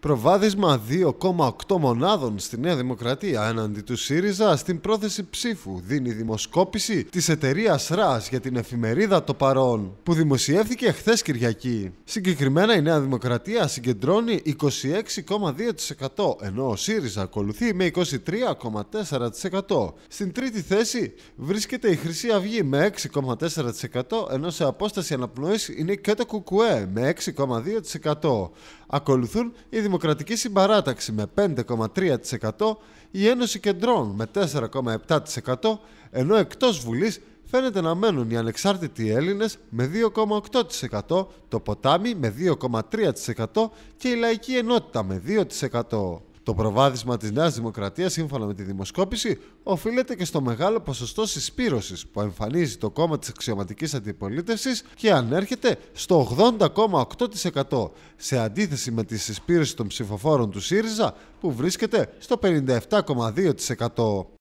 Προβάδισμα 2,8 μονάδων στη Νέα Δημοκρατία έναντι του ΣΥΡΙΖΑ στην πρόθεση ψήφου δίνει δημοσκόπηση της εταιρείας ΡΑΣ για την εφημερίδα Το Παρόν που δημοσιεύθηκε χθες Κυριακή. Συγκεκριμένα η Νέα Δημοκρατία συγκεντρώνει 26,2% ενώ ο ΣΥΡΙΖΑ ακολουθεί με 23,4%. Στην τρίτη θέση βρίσκεται η Χρυσή Αυγή με 6,4% ενώ σε απόσταση αναπνοής είναι και το ΚΚΕ με 6,2%. Ακολουθούν οι Δημοκρατική Συμπαράταξη με 5,3% η Ένωση Κεντρών με 4,7% ενώ εκτός Βουλής φαίνεται να μένουν οι ανεξάρτητοι Έλληνες με 2,8%, το ποτάμι με 2,3% και η Λαϊκή Ενότητα με 2%. Το προβάδισμα της Νέας Δημοκρατίας σύμφωνα με τη δημοσκόπηση οφείλεται και στο μεγάλο ποσοστό συσπήρωσης που εμφανίζει το κόμμα της αξιωματικής αντιπολίτευσης και ανέρχεται στο 80,8% σε αντίθεση με τη συσπήρωση των ψηφοφόρων του ΣΥΡΙΖΑ που βρίσκεται στο 57,2%.